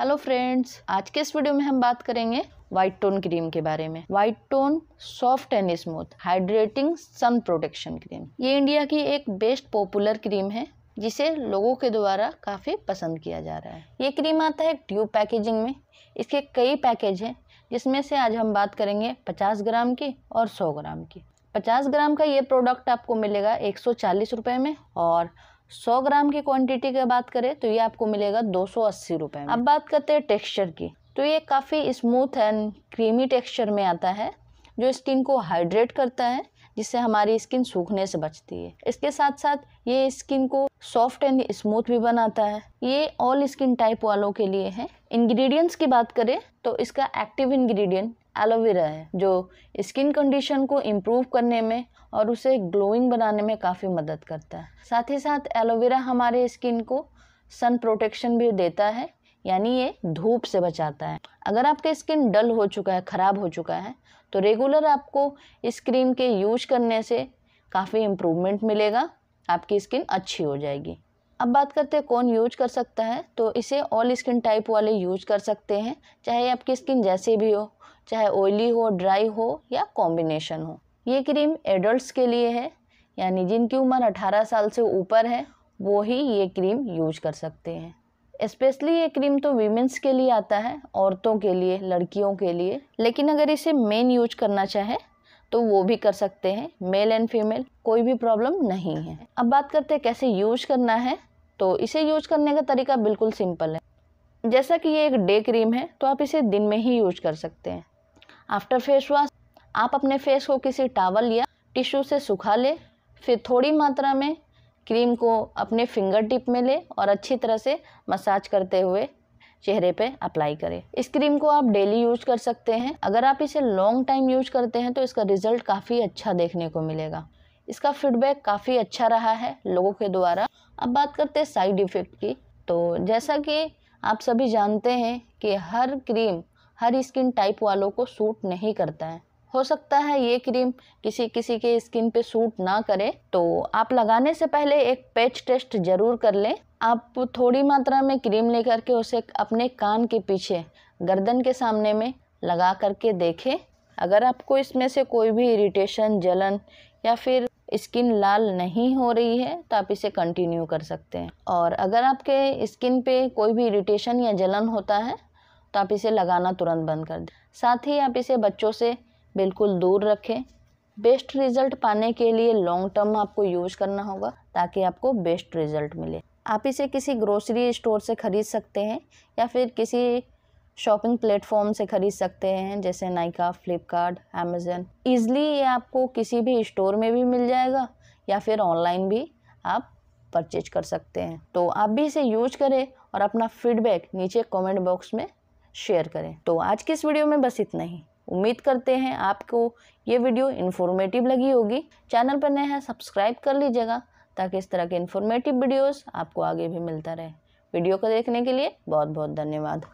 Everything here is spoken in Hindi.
हेलो फ्रेंड्स आज के इस वीडियो में हम बात करेंगे व्हाइट टोन क्रीम के बारे में white tone soft and smooth hydrating sun protection cream ये इंडिया की एक बेस्ट पॉपुलर क्रीम है जिसे लोगों के द्वारा काफ़ी पसंद किया जा रहा है ये क्रीम आता है ट्यूब पैकेजिंग में इसके कई पैकेज हैं जिसमें से आज हम बात करेंगे पचास ग्राम की और सौ ग्राम की पचास ग्राम का ये प्रोडक्ट आपको मिलेगा एक सौ में और 100 ग्राम की क्वांटिटी की बात करें तो ये आपको मिलेगा दो सौ अस्सी रुपये अब बात करते हैं टेक्सचर की तो ये काफ़ी स्मूथ एंड क्रीमी टेक्सचर में आता है जो स्किन को हाइड्रेट करता है जिससे हमारी स्किन सूखने से बचती है इसके साथ साथ ये स्किन को सॉफ्ट एंड स्मूथ भी बनाता है ये ऑल स्किन टाइप वालों के लिए है इंग्रेडिएंट्स की बात करें तो इसका एक्टिव इंग्रेडिएंट एलोवेरा है जो स्किन कंडीशन को इम्प्रूव करने में और उसे ग्लोइंग बनाने में काफ़ी मदद करता है साथ ही साथ एलोवेरा हमारे स्किन को सन प्रोटेक्शन भी देता है यानी ये धूप से बचाता है अगर आपका स्किन डल हो चुका है ख़राब हो चुका है तो रेगुलर आपको इस क्रीम के यूज करने से काफ़ी इम्प्रूवमेंट मिलेगा आपकी स्किन अच्छी हो जाएगी अब बात करते हैं कौन यूज कर सकता है तो इसे ऑल स्किन टाइप वाले यूज कर सकते हैं चाहे आपकी स्किन जैसी भी हो चाहे ऑयली हो ड्राई हो या कॉम्बिनेशन हो ये क्रीम एडल्ट्स के लिए है यानी जिनकी उम्र 18 साल से ऊपर है वो ही ये क्रीम यूज कर सकते हैं स्पेशली ये क्रीम तो वीमेंस के लिए आता है औरतों के लिए लड़कियों के लिए लेकिन अगर इसे मेन यूज करना चाहे तो वो भी कर सकते हैं मेल एंड फीमेल कोई भी प्रॉब्लम नहीं है अब बात करते हैं कैसे यूज करना है तो इसे यूज करने का तरीका बिल्कुल सिंपल है जैसा कि ये एक डे क्रीम है तो आप इसे दिन में ही यूज कर सकते हैं आफ्टर फेस वॉश आप अपने फेस को किसी टावल या टिश्यू से सुखा ले फिर थोड़ी मात्रा में क्रीम को अपने फिंगर टिप में लें और अच्छी तरह से मसाज करते हुए चेहरे पे अप्लाई करें इस क्रीम को आप डेली यूज कर सकते हैं अगर आप इसे लॉन्ग टाइम यूज करते हैं तो इसका रिजल्ट काफ़ी अच्छा देखने को मिलेगा इसका फीडबैक काफ़ी अच्छा रहा है लोगों के द्वारा अब बात करते हैं साइड इफ़ेक्ट की तो जैसा कि आप सभी जानते हैं कि हर क्रीम हर स्किन टाइप वालों को सूट नहीं करता है हो सकता है ये क्रीम किसी किसी के स्किन पे सूट ना करे तो आप लगाने से पहले एक पेच टेस्ट ज़रूर कर लें आप थोड़ी मात्रा में क्रीम लेकर के उसे अपने कान के पीछे गर्दन के सामने में लगा करके देखें अगर आपको इसमें से कोई भी इरिटेशन जलन या फिर स्किन लाल नहीं हो रही है तो आप इसे कंटिन्यू कर सकते हैं और अगर आपके स्किन पे कोई भी इरिटेशन या जलन होता है तो आप इसे लगाना तुरंत बंद कर दें साथ ही आप इसे बच्चों से बिल्कुल दूर रखें बेस्ट रिजल्ट पाने के लिए लॉन्ग टर्म आपको यूज करना होगा ताकि आपको बेस्ट रिजल्ट मिले आप इसे किसी ग्रोसरी स्टोर से ख़रीद सकते हैं या फिर किसी शॉपिंग प्लेटफॉर्म से ख़रीद सकते हैं जैसे नाइका फ्लिपकार्ट अमेज़न ईजली ये आपको किसी भी स्टोर में भी मिल जाएगा या फिर ऑनलाइन भी आप परचेज कर सकते हैं तो आप भी इसे यूज करें और अपना फीडबैक नीचे कमेंट बॉक्स में शेयर करें तो आज की इस वीडियो में बस इतना ही उम्मीद करते हैं आपको ये वीडियो इन्फॉर्मेटिव लगी होगी चैनल पर नए हैं सब्सक्राइब कर लीजिएगा ताकि इस तरह के इन्फॉर्मेटिव वीडियोस आपको आगे भी मिलता रहे वीडियो को देखने के लिए बहुत बहुत धन्यवाद